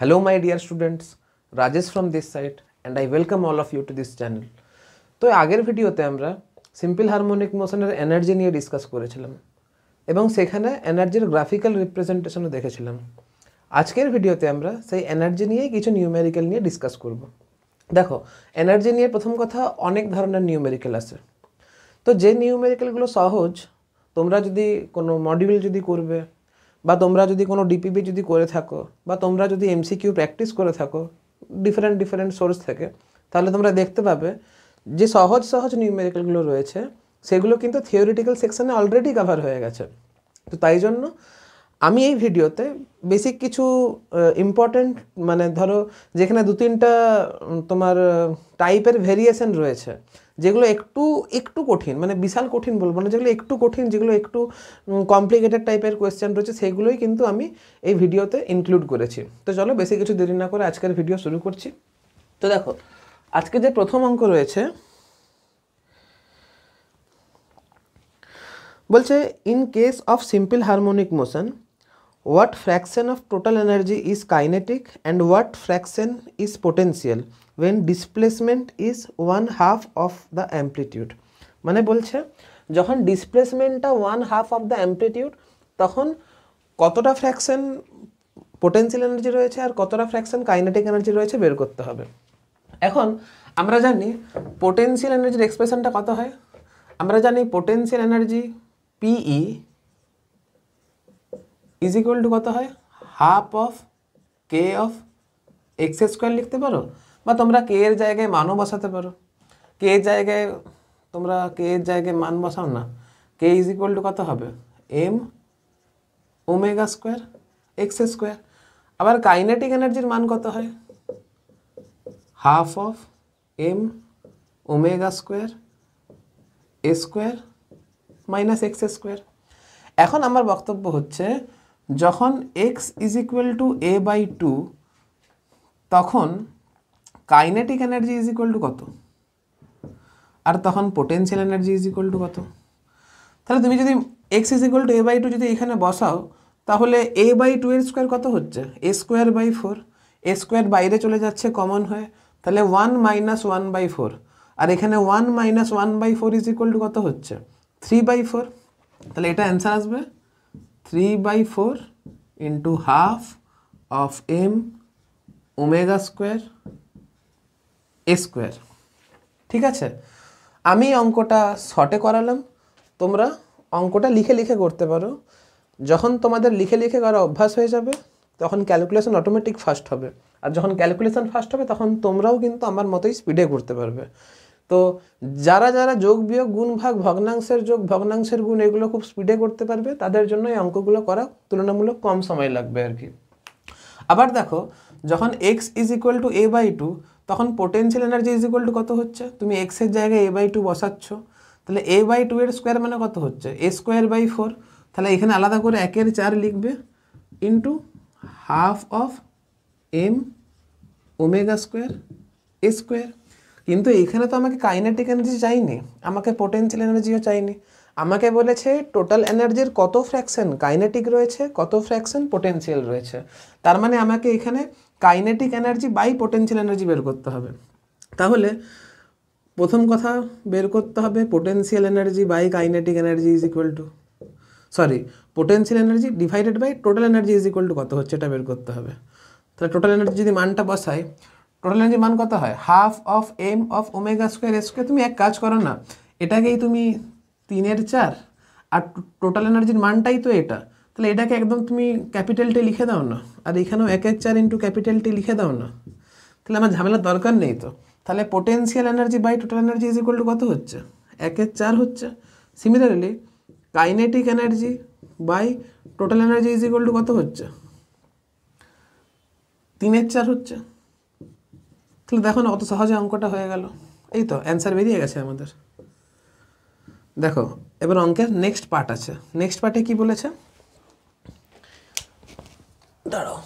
Hello my dear students, Rajesh from this side and I welcome all of you to this channel. তো আগের ভিডিওতে আমরা simple harmonic মোশনের energy নিয়ে discuss করেছিলাম এবং সেখানে এনার্জির গ্রাফিক্যাল রিপ্রেজেন্টেশনও দেখেছিলাম আজকের ভিডিওতে আমরা সেই এনার্জি নিয়েই কিছু নিউমেরিক্যাল নিয়ে ডিসকাস করব দেখো এনার্জি নিয়ে প্রথম কথা অনেক ধরনের নিউমেরিক্যাল আছে তো যে নিউমেরিক্যালগুলো সহজ তোমরা যদি কোনো মডিউল যদি করবে বা তোমরা যদি কোনো ডিপিপি যদি করে থাকো বা তোমরা যদি এমসিকিউ প্র্যাকটিস করে থাকো ডিফারেন্ট ডিফারেন্ট সোর্স থেকে তাহলে তোমরা দেখতে পাবে যে সহজ সহজ নিউমেরিক্যালগুলো রয়েছে সেগুলো কিন্তু থিওরিটিক্যাল সেকশানে অলরেডি কাভার হয়ে গেছে তো তাই জন্য আমি এই ভিডিওতে বেসিক কিছু ইম্পর্ট্যান্ট মানে ধরো যেখানে দু তিনটা তোমার টাইপের ভেরিয়েশন রয়েছে যেগুলো একটু একটু কঠিন মানে বিশাল কঠিন বলবো না যেগুলো একটু কঠিন যেগুলো একটু কমপ্লিকেটেড টাইপের কোয়েশ্চেন রয়েছে সেগুলোই কিন্তু আমি এই ভিডিওতে ইনক্লুড করেছি তো চলো বেশি কিছু দেরি না করে আজকের ভিডিও শুরু করছি তো দেখো আজকে যে প্রথম অঙ্ক রয়েছে বলছে in case of simple harmonic motion what fraction of total energy is kinetic and what fraction is potential when displacement is one half of the amplitude মানে বলছে যখন ডিসপ্লেসমেন্টটা one half of the amplitude তখন কতটা fraction potential energy রয়েছে আর কতটা fraction kinetic energy রয়েছে বের করতে হবে এখন আমরা জানি পোটেন্সিয়াল এনার্জির এক্সপ্রেশনটা কত হয় আমরা জানি potential energy PE is equal to কত হয় half of k of x square লিখতে পারো বা তোমরা কে এর জায়গায় মানও বসাতে পারো কে এর জায়গায় তোমরা কে এর জায়গায় মান বসাও না কে ইজ ইকুয়াল টু কত হবে m omega square x square আবার কাইনেটিক এনার্জির মান কত হয় half of m omega square a square minus x square এখন আমার বক্তব্য হচ্ছে যখন x is equal to a by two তখন kinetic energy is equal to কত আর তখন potential energy is equal to কত তাহলে তুমি যদি x is equal to a by two যদি এখানে বসাও তাহলে এ বাই টু এর স্কোয়ার কত হচ্ছে a square by four a square বাইরে চলে যাচ্ছে কমন হয়ে তাহলে one minus one by four আর এখানে one minus one by four is equal to কত হচ্ছে থ্রি বাই ফোর তাহলে এটা অ্যান্সার আসবে 3 by 4 into half of m omega square a square ঠিক আছে আমি অঙ্কটা শর্টে করালাম তোমরা অঙ্কটা লিখে লিখে করতে পারো যখন তোমাদের লিখে লিখে করা অভ্যাস হয়ে যাবে তখন ক্যালকুলেশন অটোমেটিক ফাস্ট হবে আর যখন ক্যালকুলেশন ফাস্ট হবে তখন তোমরাও কিন্তু আমার মতোই স্পিডে করতে পারবে তো যারা যারা যোগ বিয়োগ গুণ ভাগ ভগ্নাংশের যোগ ভগ্নাংশের গুণ এগুলো খুব স্পিডে করতে পারবে তাদের জন্য এই অঙ্কগুলো করা তুলনামূলক কম সময় লাগবে আর কি আবার দেখো যখন x is equal to a by two তখন potential energy is equal to কত হচ্ছে তুমি এক্সের জায়গায় এ বাই টু বসাচ্ছ তাহলে এ বাই টু এর স্কোয়ার মানে কত হচ্ছে এ স্কোয়ার বাই ফোর তাহলে এখানে আলাদা করে একের চার লিখবে into half of m omega square a square কিন্তু এখানে তো আমাকে কাইনেটিক এনার্জি চাইনি আমাকে পোটেন্সিয়াল এনার্জিও চাইনি আমাকে বলেছে টোটাল এনার্জির কত ফ্র্যাকশন কাইনেটিক রয়েছে কত ফ্র্যাকশন পোটেন্সিয়াল রয়েছে তার মানে আমাকে এখানে kinetic energy by potential energy বের করতে হবে তাহলে প্রথম কথা বের করতে হবে potential energy by kinetic energy is equal to sorry potential energy divided by total energy is equal to কত হচ্ছে এটা বের করতে হবে তাহলে টোটাল এনার্জি যদি মানটা বসাই টোটাল এনার্জি মান কত হয় half of m of omega square s square তুমি এক কাজ করো না এটাকেই তুমি তিনের চার আর টোটাল এনার্জির মানটাই তো এটা তাহলে এটাকে একদম তুমি ক্যাপিটালটি লিখে দাও না আর এখানেও এক এক চার ইন্টু ক্যাপিটালটি লিখে দাও না তাহলে আমার ঝামেলার দরকার নেই তো তাহলে potential energy by total energy is equal to কত হচ্ছে এক এক চার হচ্ছে similarly kinetic energy by total energy is equal to কত হচ্ছে তিনের চার হচ্ছে তাহলে দেখো না অত সহজে অঙ্কটা হয়ে গেল এই তো অ্যান্সার বেরিয়ে গেছে আমাদের দেখো এবার অঙ্কের নেক্সট পার্ট আছে নেক্সট পার্টে কি বলেছে দাঁড়াও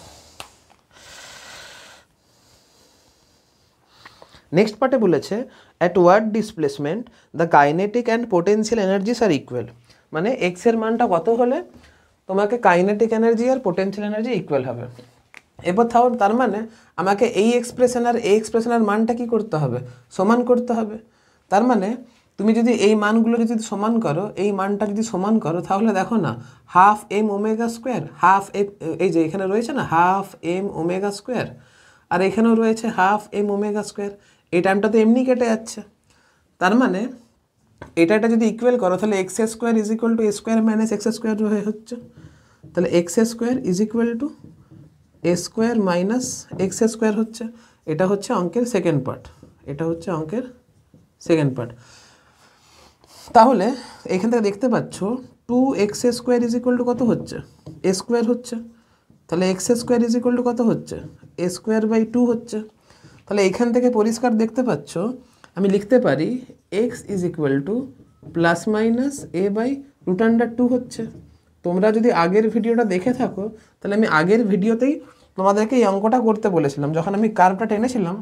নেক্সট পার্টে বলেছে at what displacement the kinetic and potential energies are equal মানে এক্সের মানটা কত হলে তোমাকে কাইনেটিক এনার্জি আর পোটেন্সিয়াল এনার্জি ইকুয়াল হবে এবার তাও তার মানে আমাকে এই এক্সপ্রেশন আর এই এক্সপ্রেশনের মানটা কি করতে হবে সমান করতে হবে তার মানে তুমি যদি এই মানগুলো যদি সমান করো এই মানটা যদি সমান করো তাহলে দেখো না half m omega square half a এই যে এখানে রয়েছে না হাফ এম ওমেগা স্কোয়ার আর এখানেও রয়েছে হাফ এম ওমেগা স্কোয়ার এই টাইমটা তো এমনি কেটে যাচ্ছে তার মানে এটা এটা যদি ইকুয়াল করো তাহলে x square is equal to a square minus x square হয়ে হচ্ছে তাহলে x square is equal to a square minus x square হচ্ছে এটা হচ্ছে অঙ্কের সেকেন্ড পার্ট এটা হচ্ছে অঙ্কের সেকেন্ড পার্ট তাহলে এখান থেকে দেখতে পাচ্ছ two x square is equal to কত হচ্ছে এ স্কোয়ার হচ্ছে তাহলে x square is equal to কত হচ্ছে এ স্কোয়ার বাই টু হচ্ছে তাহলে এখান থেকে পরিষ্কার দেখতে পাচ্ছ আমি লিখতে পারি x is equal to plus minus a by root under two হচ্ছে তোমরা যদি আগের ভিডিওটা দেখে থাকো তাহলে আমি আগের ভিডিওতেই তোমাদেরকে এই অঙ্কটা করতে বলেছিলাম যখন আমি কার্ভটা টেনেছিলাম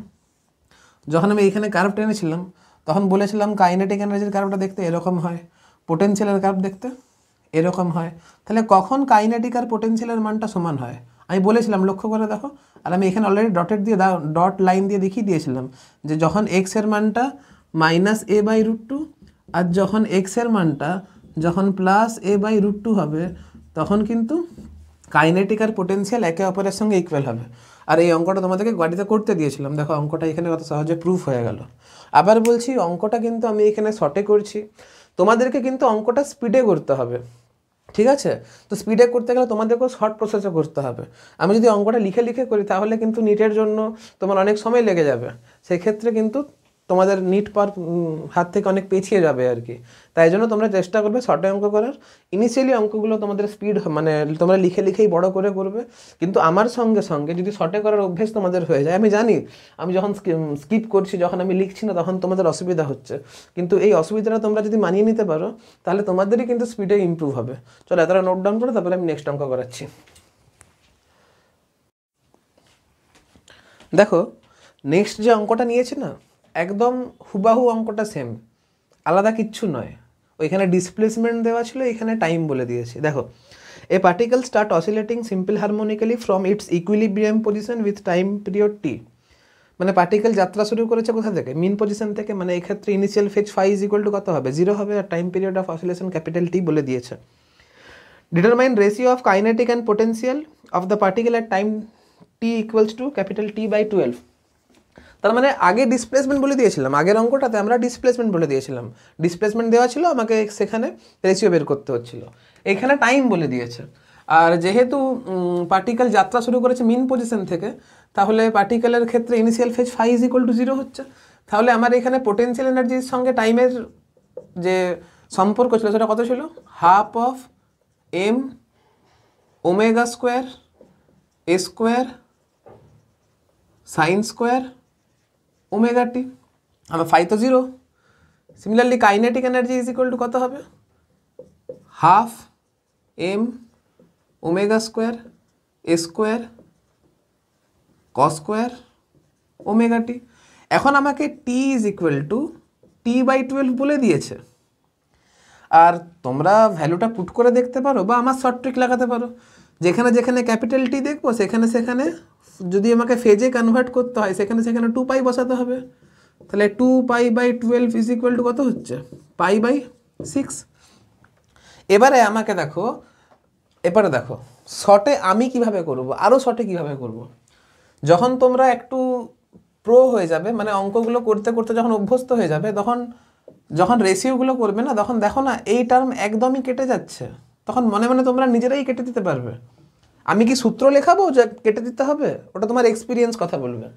যখন আমি এইখানে কার্ভ টেনেছিলাম তখন বলেছিলাম কাইনেটিক এনার্জির কার্ভটা দেখতে এরকম হয় পোটেন্সিয়ালের কার্ভ দেখতে এরকম হয় তাহলে কখন কাইনেটিক আর পোটেন্সিয়ালের মানটা সমান হয় আমি বলেছিলাম লক্ষ্য করে দেখো আর আমি এখানে অলরেডি ডটের দিয়ে ডট লাইন দিয়ে দেখিয়ে দিয়েছিলাম যে যখন এক্সের মানটা minus a by root two আর যখন এক্সের মানটা যখন plus a by root two হবে তখন কিন্তু কাইনেটিক আর পোটেন্সিয়াল একে অপরের সঙ্গে ইকুয়াল হবে আর এই অঙ্কটা তোমাদেরকে গাড়িতে করতে দিয়েছিলাম দেখো অঙ্কটা এখানে কত সহজে প্রুফ হয়ে গেল আবার বলছি অঙ্কটা কিন্তু আমি এখানে শর্টে করছি তোমাদেরকে কিন্তু অঙ্কটা স্পিডে করতে হবে ঠিক আছে তো স্পিডে করতে গেলে তোমাদেরকেও শর্ট প্রসেসে করতে হবে আমি যদি অঙ্কটা লিখে লিখে করি তাহলে কিন্তু নিটের জন্য তোমার অনেক সময় লেগে যাবে সেক্ষেত্রে কিন্তু তোমাদের নিট পার হাত থেকে অনেক পেছিয়ে যাবে আর কি তাই জন্য তোমরা চেষ্টা করবে শর্টে অঙ্ক করার ইনিশিয়ালি অঙ্কগুলো তোমাদের স্পিড মানে তোমরা লিখে লিখেই বড় করে করবে কিন্তু আমার সঙ্গে সঙ্গে যদি শর্টে করার অভ্যেস তোমাদের হয়ে যায় আমি জানি আমি যখন স্কিপ করছি যখন আমি লিখছি না তখন তোমাদের অসুবিধা হচ্ছে কিন্তু এই অসুবিধাটা তোমরা যদি মানিয়ে নিতে পারো তাহলে তোমাদেরই কিন্তু স্পিডে ইম্প্রুভ হবে চলো এতটা নোট ডাউন করে তারপরে আমি নেক্সট অঙ্ক করাচ্ছি দেখো নেক্সট যে অঙ্কটা নিয়েছে না একদম হুবাহু অঙ্কটা সেম আলাদা কিচ্ছু নয় ওইখানে ডিসপ্লেসমেন্ট দেওয়া ছিল এখানে টাইম বলে দিয়েছি দেখো a particle start oscillating simple harmonically from its equilibrium position with time period T মানে পার্টিকেল যাত্রা শুরু করেছে কোথা থেকে মিন পজিশন থেকে মানে এক্ষেত্রে initial phase phi is equal to কত হবে জিরো হবে আর time period of oscillation capital T বলে দিয়েছে determine ratio of kinetic and potential of the particle at time t equals to capital T by twelve তার মানে আগে displacement বলে দিয়েছিলাম আগের অঙ্কটাতে আমরা ডিসপ্লেসমেন্ট বলে দিয়েছিলাম ডিসপ্লেসমেন্ট দেওয়া ছিল আমাকে সেখানে রেসিও বের করতে হচ্ছিল এখানে টাইম বলে দিয়েছে আর যেহেতু পার্টিকেল যাত্রা শুরু করেছে মিন পজিশন থেকে তাহলে পার্টিকেলের ক্ষেত্রে initial phase phi is equal to zero হচ্ছে তাহলে আমার এখানে পোটেন্সিয়াল এনার্জির সঙ্গে টাইমের যে সম্পর্ক ছিল সেটা কত ছিল half of m omega square a square sine square omega t আমার ফাইভ তো zero similarly kinetic energy is equal to কত হবে half m omega square a square cos square omega t এখন আমাকে t is equal to T by twelve বলে দিয়েছে আর তোমরা ভ্যালুটা পুট করে দেখতে পারো বা আমার শর্ট ট্রিক লাগাতে পারো যেখানে যেখানে ক্যাপিটাল টি দেখবো সেখানে সেখানে যদি আমাকে ফেজে কনভার্ট করতে হয় সেখানে সেখানে টু পাই বসাতে হবে তাহলে two pi by twelve is equal to কত হচ্ছে পাই বাই সিক্স এবারে আমাকে দেখো এবারে দেখো শটে আমি কিভাবে করব আরও শটে কিভাবে করব। যখন তোমরা একটু প্রো হয়ে যাবে মানে অঙ্কগুলো করতে করতে যখন অভ্যস্ত হয়ে যাবে তখন যখন রেশিওগুলো করবে না তখন দেখো না এই টার্ম একদমই কেটে যাচ্ছে তখন মনে মনে তোমরা নিজেরাই কেটে দিতে পারবে আমি কি সূত্র লেখাবো যা কেটে দিতে হবে ওটা তোমার এক্সপিরিয়েন্স কথা বলবে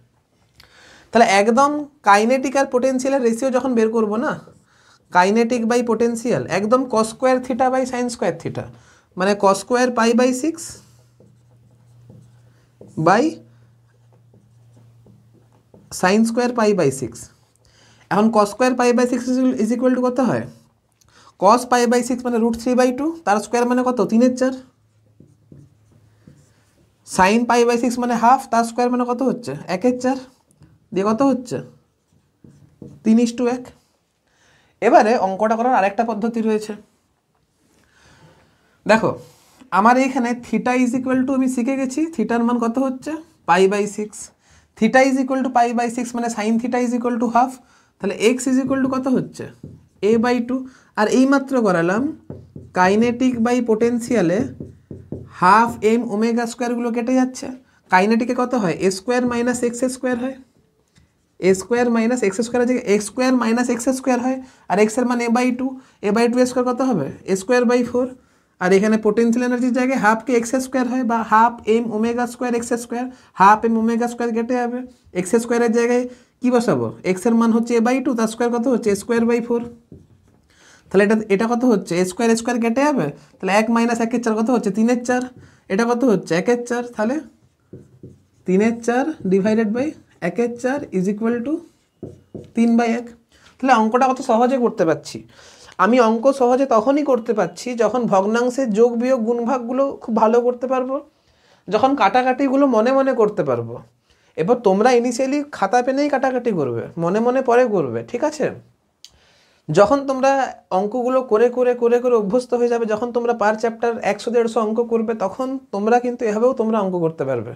তাহলে একদম কাইনেটিক আর পোটেন্সিয়ালের রেশিও যখন বের করবো না কাইনেটিক বাই পোটেন্সিয়াল একদম cos square theta by sine square theta মানে cos square pi by six by sine square pi by six এখন cos square pi by six is equal to কত হয় cos pi by six মানে root three by two তার square মানে কত তিনের চার সাইন পাই বাই সিক্স মানে হাফ তার স্কোয়ার মানে কত হচ্ছে একের চার দিয়ে কত হচ্ছে তিন ইস টু এক এবারে অঙ্কটা করার আরেকটা পদ্ধতি রয়েছে দেখো আমার এইখানে থিটা ইজ ইকুয়াল টু আমি শিখে গেছি থিটার মান কত হচ্ছে pi by six theta is equal to pi by six মানে sine theta is equal to half তাহলে এক্স ইজ ইকুয়াল টু কত হচ্ছে এ বাই টু আর এইমাত্র করালাম কাইনেটিক বাই পোটেন্সিয়ালে হাফ এম ওমেগা স্কোয়ারগুলো কেটে যাচ্ছে কাইনেটিকে কত হয় a square minus x square হয় a square minus x square আছে x square minus x square হয় আর এক্সের মান a by two a by two square কত হবে এ স্কোয়ার বাই ফোর আর এখানে পোটেন্সিয়াল এনার্জির জায়গায় হাফকে এক্স স্কোয়ার হয় বা half m omega square x square half m omega square কেটে যাবে এক্স স্কোয়ারের জায়গায় কী বসাবো এক্সের মান হচ্ছে এ বাই টু তার স্কোয়ার কত হচ্ছে স্কোয়ার বাই ফোর তাহলে এটা এটা কত হচ্ছে স্কোয়ার স্কোয়ার কেটে যাবে তাহলে এক মাইনাস একের চার কত হচ্ছে তিনের চার এটা কত হচ্ছে একের চার তাহলে তিনের চার ডিভাইডেড বাই একের চার ইজ ইকুয়াল টু তিন বাই এক তাহলে অঙ্কটা কত সহজে করতে পারছি আমি অঙ্ক সহজে তখনই করতে পারছি যখন ভগ্নাংশের যোগ বিয়োগ গুণভাগগুলো খুব ভালো করতে পারবো যখন কাটাকাটিগুলো মনে মনে করতে পারবো এবার তোমরা ইনিশিয়ালি খাতা পেনেই কাটাকাটি করবে মনে মনে পরে করবে ঠিক আছে যখন তোমরা অঙ্কগুলো করে করে করে করে অভ্যস্ত হয়ে যাবে যখন তোমরা পার চ্যাপ্টার একশো দেড়শো অঙ্ক করবে তখন তোমরা কিন্তু এভাবেও তোমরা অঙ্ক করতে পারবে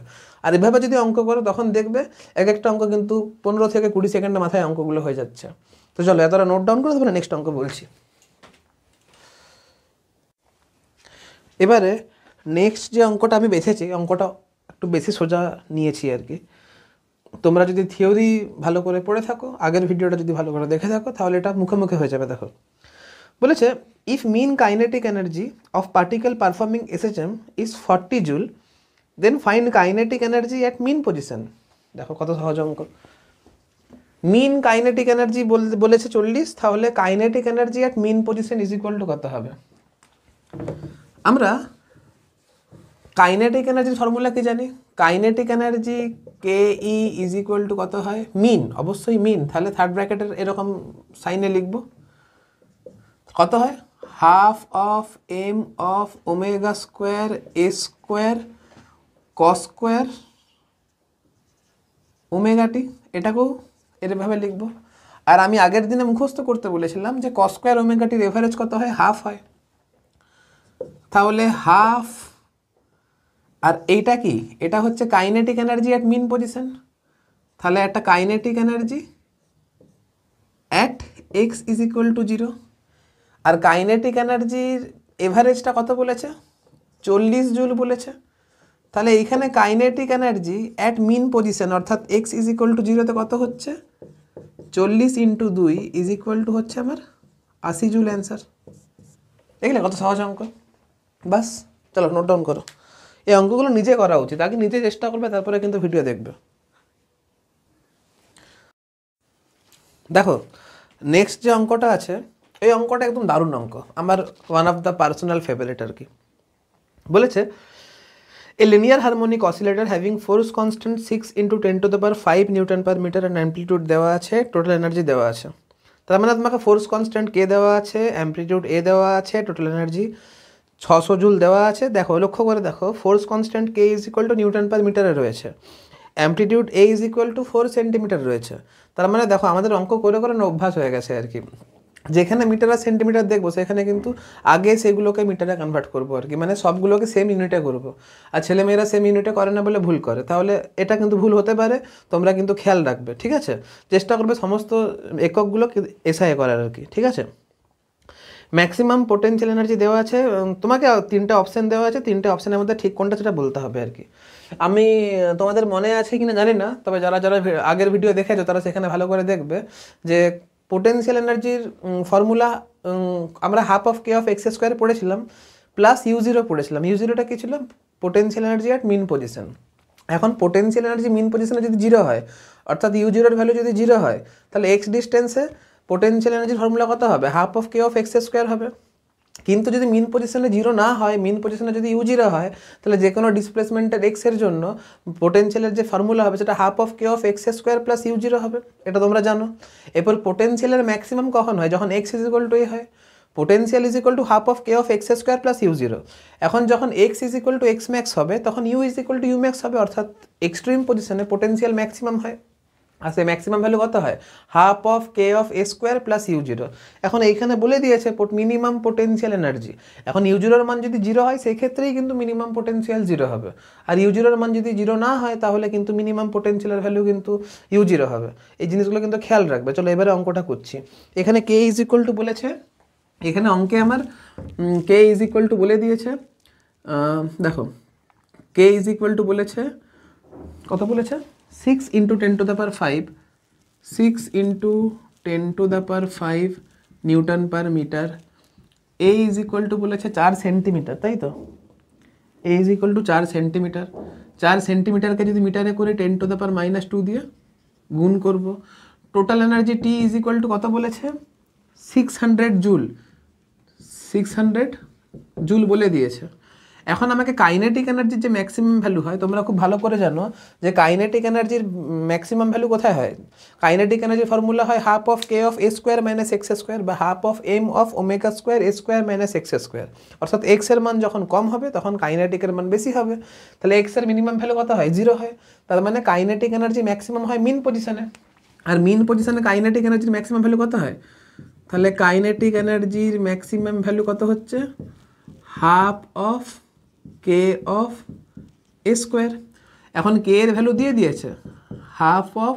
আর এভাবে যদি অঙ্ক করো তখন দেখবে এক একটা অঙ্ক কিন্তু পনেরো থেকে কুড়ি সেকেন্ডের মাথায় অঙ্কগুলো হয়ে যাচ্ছে তো চলো এতটা নোট ডাউন করে তারপরে নেক্সট অঙ্ক বলছি এবারে নেক্সট যে অঙ্কটা আমি বেছেছি অঙ্কটা একটু বেশি সোজা নিয়েছি আর কি তোমরা যদি থিওরি ভালো করে পড়ে থাকো আগের ভিডিওটা যদি ভালো করে দেখে থাকো তাহলে এটা মুখোমুখি হয়ে যাবে দেখো বলেছে if mean kinetic energy of particle performing SHM is forty joule then find kinetic energy at mean position দেখো কত সহজ অঙ্ক মিন কাইনেটিক এনার্জি বলেছে চল্লিশ তাহলে kinetic energy at mean position is equal to কত হবে আমরা কাইনেটিক এনার্জির ফর্মুলা কি জানি kinetic energy K E is equal to কত হয় মিন অবশ্যই মিন তাহলে থার্ড ব্র্যাকেটের এরকম সাইনে লিখব কত হয় half of m of omega square a square cos square omega t এটাকেও এরভাবে লিখব আর আমি আগের দিনে মুখস্থ করতে বলেছিলাম যে ক স্কোয়ার ওমেগাটির এভারেজ কত হয় হাফ হয় তাহলে হাফ আর এইটা কি এটা হচ্ছে kinetic energy at mean position তাহলে একটা kinetic energy at x is equal to zero আর কাইনেটিক এনার্জির এভারেজটা কত বলেছে চল্লিশ জুল বলেছে তাহলে এইখানে kinetic energy at mean position অর্থাৎ এক্স ইজ ইকুয়াল টু জিরোতে কত হচ্ছে চল্লিশ ইন্টু দুই ইজ ইকুয়াল টু হচ্ছে আমার আশি জুল অ্যান্সার দেখলে কত সহজ অঙ্ক বাস চলো নোট ডাউন করো এই অঙ্কগুলো নিজে করা উচিত আগে নিজে চেষ্টা করবে তারপরে কিন্তু ভিডিও দেখবে দেখো নেক্সট যে অঙ্কটা আছে এই অঙ্কটা একদম দারুণ অঙ্ক আমার one of the personal favourite আর কি বলেছে a linear harmonic oscillator having force constant six into ten to the power five newton per metre and amplitude দেওয়া আছে টোটাল এনার্জি দেওয়া আছে তার মানে তোমাকে ফোর্স কনস্ট্যান্ট কে দেওয়া আছে অ্যাম্পলিটিউড এ দেওয়া আছে টোটাল এনার্জি ছশো জুল দেওয়া আছে দেখো লক্ষ্য করে দেখো force constant k is equal to newton per মিটারে রয়েছে amplitude a is equal to four centimetre রয়েছে তার মানে দেখো আমাদের অঙ্ক করে করে অভ্যাস হয়ে গেছে আর কি যেখানে মিটার আর সেন্টিমিটার দেখবো সেখানে কিন্তু আগে সেগুলোকে মিটারে কনভার্ট করবো আর কি মানে সবগুলোকে সেম ইউনিটে করবো আর ছেলেমেয়েরা সেম ইউনিটে করে না বলে ভুল করে তাহলে এটা কিন্তু ভুল হতে পারে তোমরা কিন্তু খেয়াল রাখবে ঠিক আছে চেষ্টা করবে সমস্ত এককগুলো এসআই করার আর কি ঠিক আছে ম্যাক্সিমাম পোটেন্সিয়াল এনার্জি দেওয়া আছে তোমাকে তিনটে অপশান দেওয়া আছে তিনটে অপশানের মধ্যে ঠিক কোনটা সেটা বলতে হবে আর কি আমি তোমাদের মনে আছে কিনা জানি না তবে যারা যারা আগের ভিডিও দেখেছো তারা সেখানে ভালো করে দেখবে যে পোটেন্সিয়াল এনার্জির ফর্মুলা আমরা half of k of x square পড়েছিলাম প্লাস ইউ জিরো পড়েছিলাম ইউ জিরোটা কী ছিল potential energy at mean position এখন পোটেন্সিয়াল এনার্জি মিন পজিশনে যদি জিরো হয় অর্থাৎ ইউ জিরোর ভ্যালু যদি জিরো হয় তাহলে এক্স ডিস্টেন্সে পোটেন্সিয়াল এনার্জির ফর্মুলা কত হবে half of k of x square হবে কিন্তু যদি মিন পজিশনে জিরো না হয় মিন পজিশনে যদি ইউ জিরো হয় তাহলে যে কোনো ডিসপ্লেসমেন্টের এক্সের জন্য পোটেন্সিয়ালের যে ফর্মুলা হবে সেটা half of k of x square plus u zero হবে এটা তোমরা জানো এরপর পোটেন্সিয়ালের ম্যাক্সিমাম কখন হয় যখন x is equal to a হয় potential is equal to half of k of x square plus u zero এখন যখন x is equal to x max হবে তখন u is equal to u max হবে অর্থাৎ এক্সট্রিম পজিশনে potential maximum হয় আর সেই ম্যাক্সিমাম ভ্যালু কত হয় half of k of A square plus u zero এখন এইখানে বলে দিয়েছে মিনিমাম পোটেন্সিয়াল এনার্জি এখন ইউ জিরোর মান যদি জিরো হয় সেই ক্ষেত্রেই কিন্তু মিনিমাম পোটেন্সিয়াল জিরো হবে আর ইউ জিরোর মান যদি জিরো না হয় তাহলে কিন্তু মিনিমাম পোটেন্সিয়ালের ভ্যালু কিন্তু ইউ জিরো হবে এই জিনিসগুলো কিন্তু খেয়াল রাখবে চলো এবারে অঙ্কটা করছি এখানে কে ইজ ইকুয়াল টু বলেছে এখানে অঙ্কে আমার কে ইজ ইকুয়াল টু বলে দিয়েছে দেখো কে ইজ ইকুয়াল টু বলেছে কত বলেছে 6 into 10 to the power 5 6 into 10 to the power 5 newton per metre a is equal to বলেছে চার সেন্টিমিটার তাই তো এ ইজ ইকুয়াল টু চার সেন্টিমিটার চার সেন্টিমিটারকে যদি মিটারে করে ten to the power minus two দিয়ে গুণ করব total energy T is equal to কত বলেছে six hundred joule six hundred joule বলে দিয়েছে এখন আমাকে কাইনেটিক এনার্জির যে ম্যাক্সিমাম ভ্যালু হয় তোমরা খুব ভালো করে জানো যে কাইনেটিক এনার্জির ম্যাক্সিমাম ভ্যালু কোথায় হয় কাইনেটিক এনার্জির ফর্মুলা হয় half of k of A square minus x square বা half of m of omega square a square minus x square অর্থাৎ এক্সের মান যখন কম হবে তখন কাইনেটিকের মান বেশি হবে তাহলে এক্সের মিনিমাম ভ্যালু কত হয় জিরো হয় তার মানে কাইনেটিক এনার্জি ম্যাক্সিমাম হয় মিন পজিশনে আর মিন পজিশনে কাইনেটিক এনার্জির ম্যাক্সিমাম ভ্যালু কত হয় তাহলে কাইনেটিক এনার্জির ম্যাক্সিমাম ভ্যালু কত হচ্ছে half of k of A square এখন কে এর ভ্যালু দিয়ে দিয়েছে হাফ অফ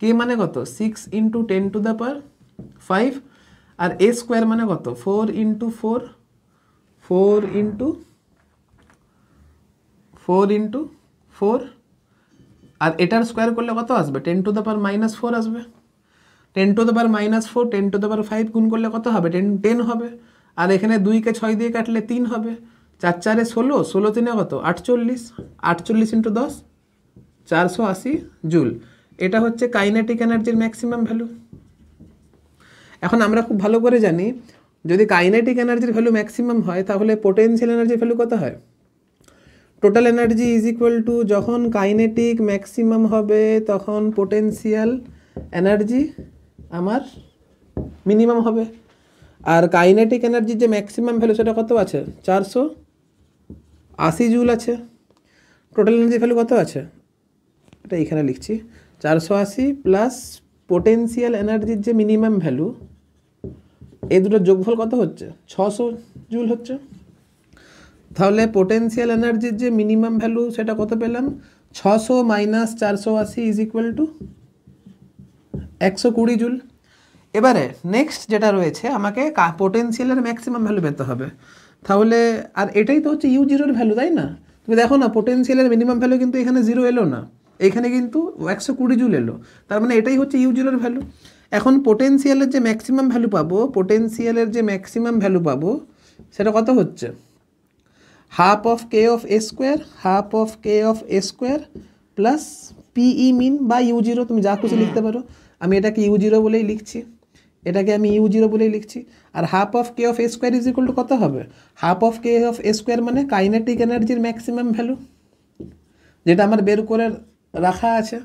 কে মানে কত six into ten to the power five আর এ স্কোয়ার মানে কত four into four four into four into four আর এটার স্কোয়ার করলে কত আসবে ten to the power minus four আসবে ten to the power minus four ten to the power five গুণ করলে কত হবে টেন টেন হবে আর এখানে দুইকে ছয় দিয়ে কাটলে তিন হবে চার চারে ষোলো ষোলো তিনে কত আটচল্লিশ আটচল্লিশ ইন্টু দশ চারশো আশি জুল এটা হচ্ছে কাইনেটিক এনার্জির ম্যাক্সিমাম ভ্যালু এখন আমরা খুব ভালো করে জানি যদি কাইনেটিক এনার্জির ভ্যালু ম্যাক্সিমাম হয় তাহলে পোটেনশিয়াল এনার্জির ভ্যালু কত হয় total energy is equal to যখন কাইনেটিক ম্যাক্সিমাম হবে তখন পোটেনশিয়াল এনার্জি আমার মিনিমাম হবে আর কাইনেটিক এনার্জির যে ম্যাক্সিমাম ভ্যালু সেটা কত আছে চারশো আশি জুল আছে টোটাল এনার্জি ভ্যালু কত আছে এটা এখানে লিখছি চারশো আশি প্লাস পোটেন্সিয়াল এনার্জির যে মিনিমাম ভ্যালু এই দুটো যোগফল কত হচ্ছে ছশো জুল হচ্ছে তাহলে পোটেন্সিয়াল এনার্জির যে মিনিমাম ভ্যালু সেটা কত পেলাম ছশো মাইনাস চারশো আশি ইজ ইকুয়াল টু একশো কুড়ি জুল এবারে নেক্সট যেটা রয়েছে আমাকে পোটেন্সিয়ালের ম্যাক্সিমাম ভ্যালু পেতে হবে তাহলে আর এটাই তো হচ্ছে ইউ জিরোর ভ্যালু তাই না তুমি দেখো না পোটেন্সিয়ালের মিনিমাম ভ্যালু কিন্তু এখানে জিরো এলো না এখানে কিন্তু একশো কুড়ি জুল এলো তার মানে এটাই হচ্ছে ইউ জিরোর ভ্যালু এখন পোটেন্সিয়ালের যে ম্যাক্সিমাম ভ্যালু পাবো পোটেন্সিয়ালের যে ম্যাক্সিমাম ভ্যালু পাবো সেটা কত হচ্ছে half of k of A square half of k of A square plus PE min বা ইউ জিরো তুমি যা খুশি লিখতে পারো আমি এটাকে ইউ জিরো বলেই লিখছি এটাকে আমি ইউ জিরো বলেই লিখছি আর half of k of A square is equal to কত হবে half of k of A square মানে কাইনেটিক এনার্জির ম্যাক্সিমাম ভ্যালু যেটা আমার বের করে রাখা আছে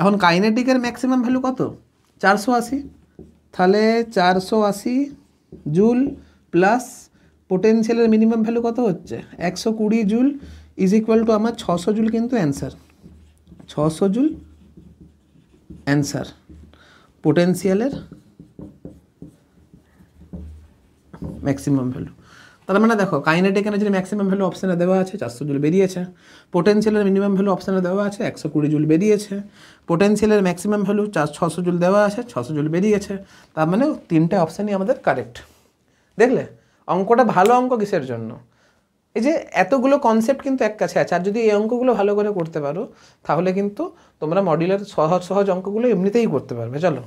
এখন কাইনেটিকের ম্যাক্সিমাম ভ্যালু কত চারশো আশি তাহলে চারশো আশি জুল প্লাস পোটেনশিয়ালের মিনিমাম ভ্যালু কত হচ্ছে একশো কুড়ি জুল ইজ ইকুয়াল টু আমার ছশো জুল কিন্তু অ্যান্সার ছশো জুল অ্যান্সার পোটেনশিয়ালের ম্যাক্সিমাম ভ্যালু তার মানে দেখো কাইনেটিক এনার্জির ম্যাক্সিমাম ভ্যালু অপশানে দেওয়া আছে চারশো জুল বেরিয়েছে পোটেন্সিয়ালের মিনিমাম ভ্যালু অপশানে দেওয়া আছে একশো কুড়ি জুল বেরিয়েছে পোটেন্সিয়ালের ম্যাক্সিমাম ভ্যালু চার ছশো জুল দেওয়া আছে ছশো জুল বেরিয়েছে তার মানে তিনটে অপশানই আমাদের কারেক্ট দেখলে অঙ্কটা ভালো অঙ্ক কিসের জন্য এই যে এতগুলো কনসেপ্ট কিন্তু এক কাছে আছে আর যদি এই অঙ্কগুলো ভালো করে করতে পারো তাহলে কিন্তু তোমরা মডিউলের সহজ সহজ অঙ্কগুলো এমনিতেই করতে পারবে চলো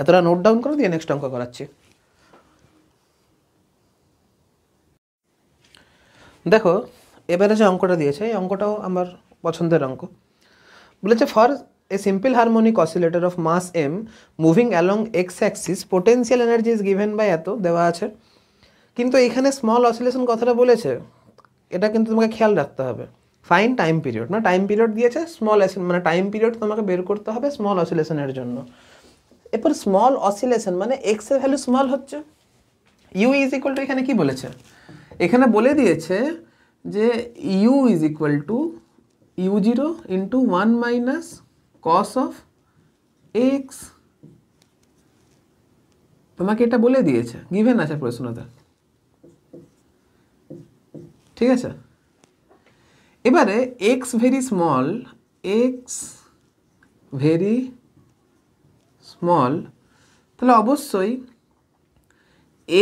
এতটা নোট ডাউন করে দিয়ে নেক্সট অঙ্ক করাচ্ছি দেখো এবারে যে অঙ্কটা দিয়েছে এই অঙ্কটাও আমার পছন্দের অঙ্ক বলেছে for a simple harmonic oscillator of mass m moving along x axis potential energy is given by এত দেওয়া আছে কিন্তু এখানে স্মল অসিলেশন কথাটা বলেছে এটা কিন্তু তোমাকে খেয়াল রাখতে হবে ফাইন টাইম পিরিয়ড মানে টাইম পিরিয়ড দিয়েছে স্মল মানে টাইম পিরিয়ড তোমাকে বের করতে হবে স্মল অসিলেশনের জন্য এরপর স্মল অসিলেশন মানে এক্স ভ্যালু স্মল হচ্ছে ইউ ইজ ইকুয়াল টু এখানে কী বলেছে এখানে বলে দিয়েছে যে U is equal to U zero into one minus cos of x তোমাকে এটা বলে দিয়েছে গিভেন আছে প্রশ্নটা ঠিক আছে এবারে x very small x very small তাহলে অবশ্যই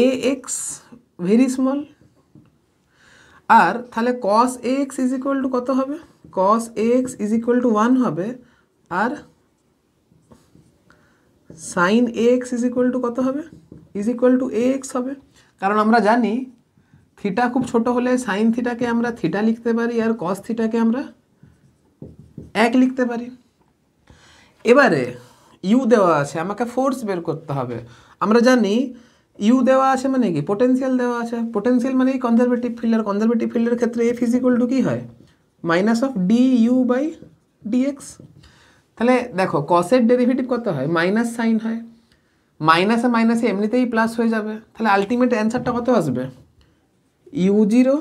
এ এক্স ভেরি স্মল আর তাহলে cos x is equal to কত হবে cos x is equal to one হবে আর sine x is equal to কত হবে ইজ ইকুয়াল টু এক্স হবে কারণ আমরা জানি থিটা খুব ছোট হলে সাইন থিটাকে আমরা থিটা লিখতে পারি আর কস থিটাকে আমরা এক লিখতে পারি এবারে ইউ দেওয়া আছে আমাকে ফোর্স বের করতে হবে আমরা জানি ইউ দেওয়া আছে মানে কি পোটেন্সিয়াল দেওয়া আছে পোটেন্সিয়াল মানে কি কনজারভেটিভ ফিল্ড আর কনজারভেটিভ ফিল্ডের ক্ষেত্রে এফ ইজিকুয়াল টু কী হয় minus of d U by dx তাহলে দেখো কসের ডেরিভেটিভ কত হয় মাইনাস সাইন হয় মাইনাসে মাইনাসে এমনিতেই প্লাস হয়ে যাবে তাহলে আলটিমেট অ্যান্সারটা কত আসবে ইউ জিরো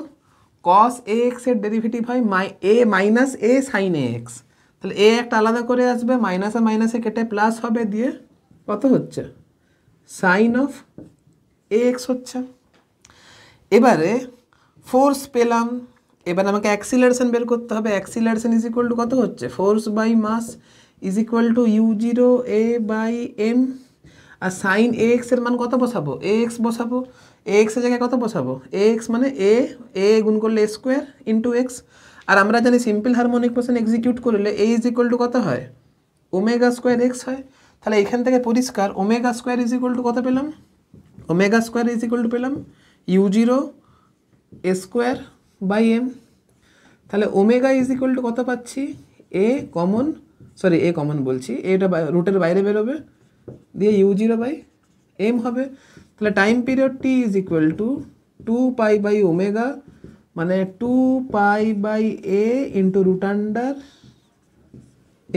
কস এ এক্সের ডেরিভেটিভ হয় মাই a minus a sine a x তাহলে এ একটা আলাদা করে আসবে মাইনাসে মাইনাসে কেটে প্লাস হবে দিয়ে কত হচ্ছে সাইন অফ এ এক্স হচ্ছে এবারে ফোর্স পেলাম এবার আমাকে অ্যাক্সিলারেশন বের করতে হবে অ্যাক্সিলারেশন ইজ ইকুয়াল টু কত হচ্ছে force by mass is equal to U zero a by m আর সাইন এ এক্সের মান কত বসাবো এ এক্স বসাবো এ এক্সের জায়গায় কত বসাবো এ এক্স মানে এ এ গুণ করলে এ স্কোয়ার ইন্টু এক্স আর আমরা জানি সিম্পল হারমোনিক মোশন এক্সিকিউট করলে এ ইজ ইকুয়াল টু কত হয় ওমেগা স্কোয়ার এক্স হয় তাহলে এখান থেকে পরিষ্কার omega square is equal to কত পেলাম omega square is equal to পেলাম U zero a square by m তাহলে ওমেগা ইজ ইকুয়াল টু কত পাচ্ছি a common sorry a common বলছি এটা রুটের বাইরে বেরোবে দিয়ে ইউ জিরো বাই এম হবে তাহলে time period T is equal to two pi by omega মানে two pi by a into root under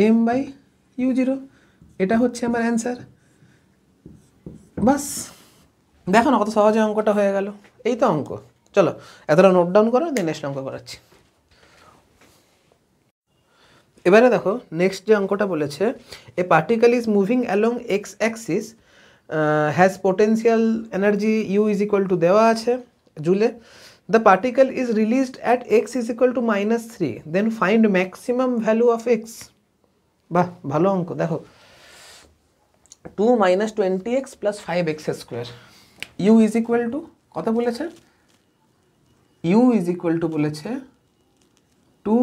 m by U zero এটা হচ্ছে আমার অ্যান্সার বাস দেখো না কত সহজে অঙ্কটা হয়ে গেল এই তো অঙ্ক চলো এতটা নোট ডাউন করো দিয়ে নেক্সট অঙ্ক করাচ্ছি এবারে দেখো নেক্সট যে অঙ্কটা বলেছে a particle is moving along x axis has potential energy U is equal to দেওয়া আছে জুলে the particle is released at x is equal to minus three then find maximum value of x বাহ ভালো অঙ্ক দেখো two minus twenty x plus five x square U is equal to কত বলেছে U is equal to বলেছে two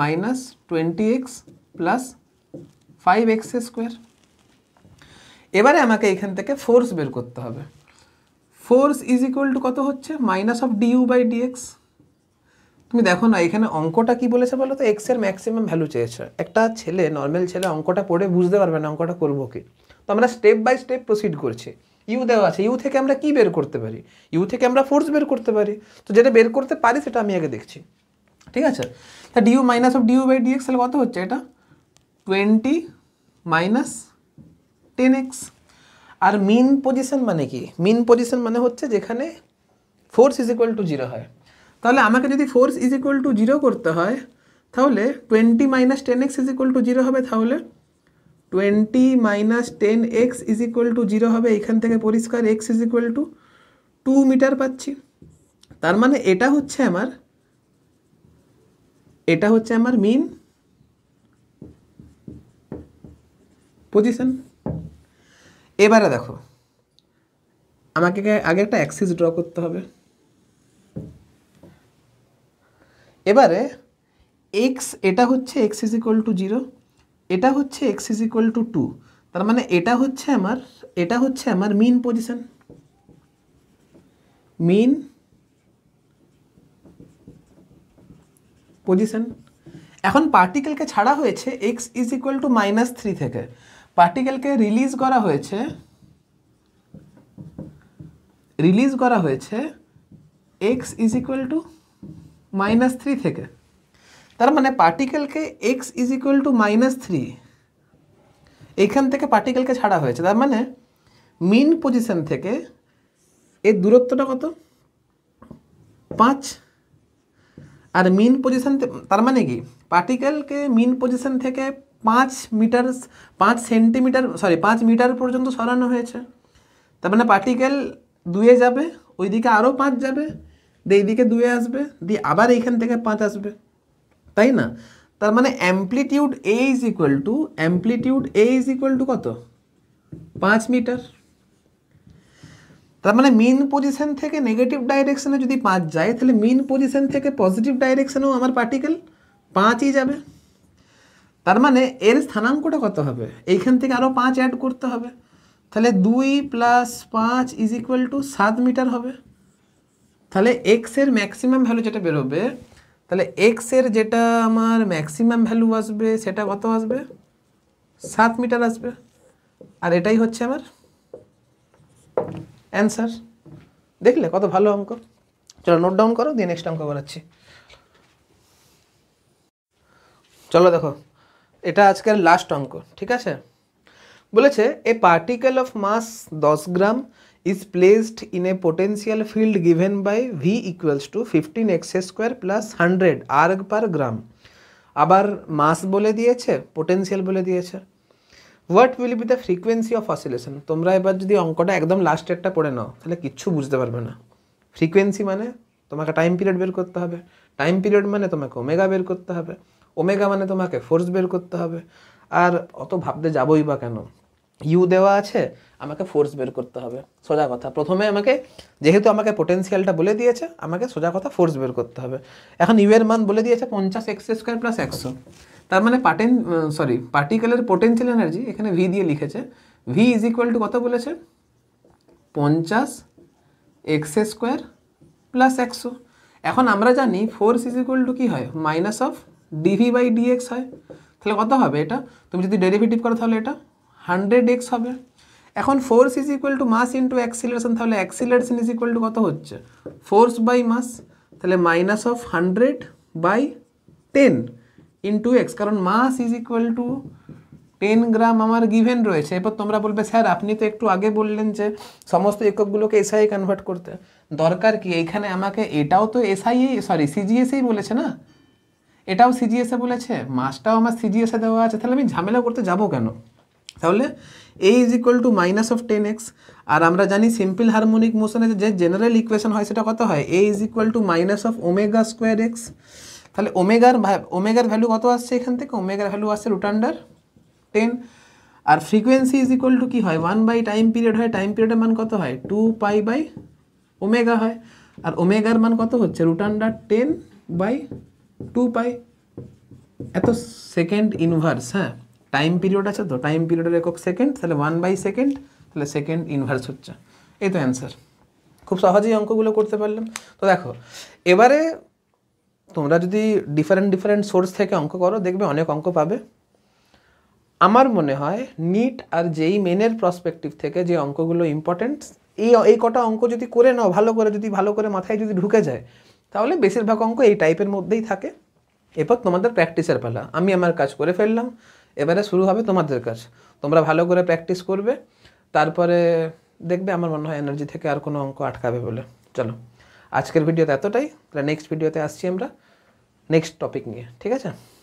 minus twenty x plus five x square এবারে আমাকে এখান থেকে ফোর্স বের করতে হবে ফোর্স ইজ ইকুয়াল টু কত হচ্ছে minus of dU by dx তুমি দেখো না এখানে অঙ্কটা কি বলেছে বলো তো এক্সের ম্যাক্সিমাম ভ্যালু চেয়েছে একটা ছেলে নর্মাল ছেলে অঙ্কটা পড়ে বুঝতে পারবে না অঙ্কটা করবো কি তো আমরা স্টেপ বাই স্টেপ প্রসিড করছি ইউ দেওয়া আছে ইউ থেকে আমরা কি বের করতে পারি ইউ থেকে আমরা ফোর্স বের করতে পারি তো যেটা বের করতে পারি সেটা আমি আগে দেখছি ঠিক আছে তা dU minus of dU by dx তাহলে কত হচ্ছে এটা টোয়েন্টি মাইনাস টেন এক্স আর মিন পজিশন মানে কি মিন পজিশন মানে হচ্ছে যেখানে force is equal to zero হয় তাহলে আমাকে যদি force is equal to zero করতে হয় তাহলে twenty minus ten x is equal to zero হবে তাহলে twenty minus ten x is equal to zero হবে এখান থেকে পরিষ্কার x is equal to two metre পাচ্ছি তার মানে এটা হচ্ছে আমার এটা হচ্ছে আমার মিন পজিশন এবারে দেখো আমাকে আগে একটা অ্যাক্সিস ড্র করতে হবে এবারে এক্স এটা হচ্ছে x is equal to zero এটা হচ্ছে x is equal to two তার মানে এটা হচ্ছে আমার এটা হচ্ছে আমার মিন পজিশন মিন পজিশন এখন পার্টিকেলকে ছাড়া হয়েছে x is equal to minus three থেকে পার্টিকেলকে রিলিজ করা হয়েছে রিলিজ করা হয়েছে x is equal to minus three থেকে তার মানে পার্টিকেলকে x is equal to minus three এইখান থেকে পার্টিকেলকে ছাড়া হয়েছে তার মানে মিন পজিশন থেকে এর দূরত্বটা কত পাঁচ আর মিন পজিশান তার মানে কি পার্টিকেলকে মিন পজিশন থেকে পাঁচ মিটার পাঁচ সেন্টিমিটার সরি পাঁচ মিটার পর্যন্ত সরানো হয়েছে তার মানে পার্টিকেল দুয়ে যাবে ওইদিকে আরও পাঁচ যাবে দিয়ে এইদিকে দুয়ে আসবে দিয়ে আবার এইখান থেকে পাঁচ আসবে তাই না তার মানে amplitude A is equal to amplitude A is equal to কত পাঁচ মিটার তার মানে মিন পজিশন থেকে নেগেটিভ ডাইরেকশানে যদি পাঁচ যায় তাহলে মিন পজিশন থেকে পজিটিভ ডাইরেকশানেও আমার পার্টিকেল পাঁচই যাবে তার মানে এর স্থানাঙ্কটা কত হবে এইখান থেকে আরও পাঁচ অ্যাড করতে হবে তাহলে দুই প্লাস পাঁচ ইজ ইকুয়াল টু সাত মিটার হবে তাহলে এক্সের ম্যাক্সিমাম ভ্যালু যেটা বেরোবে তাহলে এক্স এর যেটা আমার ম্যাক্সিমাম ভ্যালু আসবে সেটা কত আসবে সাত মিটার আসবে আর এটাই হচ্ছে আমার অ্যান্সার দেখলে কত ভালো অঙ্ক চলো নোট ডাউন করো দিয়ে নেক্সট অঙ্ক করাচ্ছি চলো দেখো এটা আজকের লাস্ট অঙ্ক ঠিক আছে বলেছে এ পার্টিকেল অফ মাস দশ গ্রাম is placed in a potential field given by V equals to 15 x square plus 100 arg per gram. আবার মাস বলে দিয়েছে পোটেন্সিয়াল বলে দিয়েছে what will be the frequency of oscillation তোমরা এবার যদি অঙ্কটা একদম লাস্ট একটা পড়ে নাও তাহলে কিচ্ছু বুঝতে পারবে না ফ্রিকোয়েন্সি মানে তোমাকে টাইম পিরিয়ড বের করতে হবে টাইম পিরিয়ড মানে তোমাকে ওমেগা বের করতে হবে ওমেগা মানে তোমাকে ফোর্স বের করতে হবে আর অত ভাবতে যাবোই বা কেন ইউ দেওয়া আছে আমাকে ফোর্স বের করতে হবে সোজা কথা প্রথমে আমাকে যেহেতু আমাকে পোটেন্সিয়ালটা বলে দিয়েছে আমাকে সোজা কথা ফোর্স বের করতে হবে এখন ইউ এর মান বলে দিয়েছে পঞ্চাশ এক্স স্কোয়ার প্লাস একশো তার মানে পাটেন সরি পার্টিকেলের পোটেন্সিয়াল এনার্জি এখানে ভি দিয়ে লিখেছে ভি ইজ ইকুয়াল টু কত বলেছে পঞ্চাশ এক্স স্কোয়ার প্লাস একশো এখন আমরা জানি ফোর্স ইজ ইকুয়াল টু কী হয় minus of dV by dx হয় তাহলে কত হবে এটা তুমি যদি ডেরিভেটিভ করো তাহলে এটা হান্ড্রেড এক্স হবে এখন force is equal to mass into acceleration তাহলে অ্যাক্সিলারেশন ইজ ইকুয়াল টু কত হচ্ছে ফোর্স বাই মাস তাহলে minus of hundred by ten into x কারণ mass is equal to ten gram আমার গিভেন রয়েছে এরপর তোমরা বলবে স্যার আপনি তো একটু আগে বললেন যে সমস্ত এককগুলোকে এসআই কনভার্ট করতে দরকার কি এইখানে আমাকে এটাও তো এসআই সরি সিজিএসএই বলেছে না এটাও সিজিএসএ বলেছে মাসটাও আমার সিজিএসএ দেওয়া আছে তাহলে আমি ঝামেলা করতে যাব কেন তাহলে a is equal to minus of ten x আর আমরা জানি সিম্পল হারমোনিক মোশনের যে জেনারেল ইকুয়েশন হয় সেটা কত হয় a is equal to minus of omega square x তাহলে ওমেগার ওমেগার ভ্যালু কত আসছে এখান থেকে ওমেগার ভ্যালু আসছে রুট আন্ডার টেন আর ফ্রিকোয়েন্সি ইজ ইকুয়াল টু কী হয় ওয়ান বাই টাইম পিরিয়ড হয় টাইম পিরিয়ডের মান কত হয় টু পাই বাই ওমেগা হয় আর ওমেগার মান কত হচ্ছে root under ten by two pi এত সেকেন্ড ইনভার্স হ্যাঁ টাইম পিরিয়ড আছে তো টাইম পিরিয়ডের একক সেকেন্ড তাহলে ওয়ান বাই সেকেন্ড তাহলে সেকেন্ড ইনভার্স হচ্ছে এই তো অ্যান্সার খুব সহজেই অঙ্কগুলো করতে পারলাম তো দেখো এবারে তোমরা যদি ডিফারেন্ট ডিফারেন্ট সোর্স থেকে অঙ্ক করো দেখবে অনেক অঙ্ক পাবে আমার মনে হয় নিট আর যেই মেনের প্রসপেক্টিভ থেকে যে অঙ্কগুলো ইম্পর্টেন্ট এই এই কটা অঙ্ক যদি করে নাও ভালো করে যদি ভালো করে মাথায় যদি ঢুকে যায় তাহলে বেশিরভাগ অঙ্ক এই টাইপের মধ্যেই থাকে এরপর তোমাদের প্র্যাকটিসের পালা আমি আমার কাজ করে ফেললাম এবারে শুরু হবে তোমাদের কাজ তোমরা ভালো করে প্র্যাকটিস করবে তারপরে দেখবে আমার মনে হয় এনার্জি থেকে আর কোনো অঙ্ক আটকাবে বলে চলো আজকের ভিডিওতে এতটাই তাহলে নেক্সট ভিডিওতে আসছি আমরা নেক্সট টপিক নিয়ে ঠিক আছে